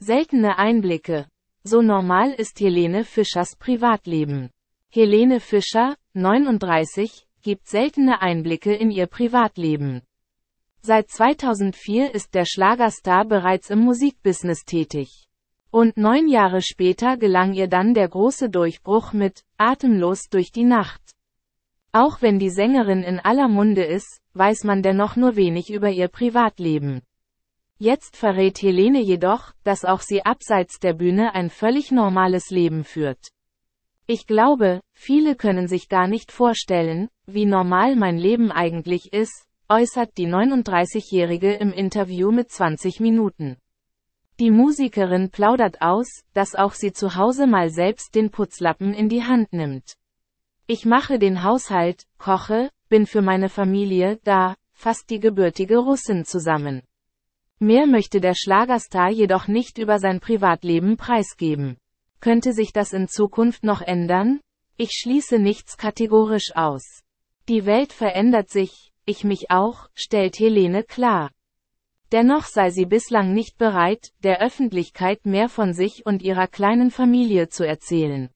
Seltene Einblicke. So normal ist Helene Fischers Privatleben. Helene Fischer, 39, gibt seltene Einblicke in ihr Privatleben. Seit 2004 ist der Schlagerstar bereits im Musikbusiness tätig. Und neun Jahre später gelang ihr dann der große Durchbruch mit Atemlos durch die Nacht. Auch wenn die Sängerin in aller Munde ist, weiß man dennoch nur wenig über ihr Privatleben. Jetzt verrät Helene jedoch, dass auch sie abseits der Bühne ein völlig normales Leben führt. Ich glaube, viele können sich gar nicht vorstellen, wie normal mein Leben eigentlich ist, äußert die 39-Jährige im Interview mit 20 Minuten. Die Musikerin plaudert aus, dass auch sie zu Hause mal selbst den Putzlappen in die Hand nimmt. Ich mache den Haushalt, koche, bin für meine Familie da, fasst die gebürtige Russin zusammen. Mehr möchte der Schlagerstar jedoch nicht über sein Privatleben preisgeben. Könnte sich das in Zukunft noch ändern? Ich schließe nichts kategorisch aus. Die Welt verändert sich, ich mich auch, stellt Helene klar. Dennoch sei sie bislang nicht bereit, der Öffentlichkeit mehr von sich und ihrer kleinen Familie zu erzählen.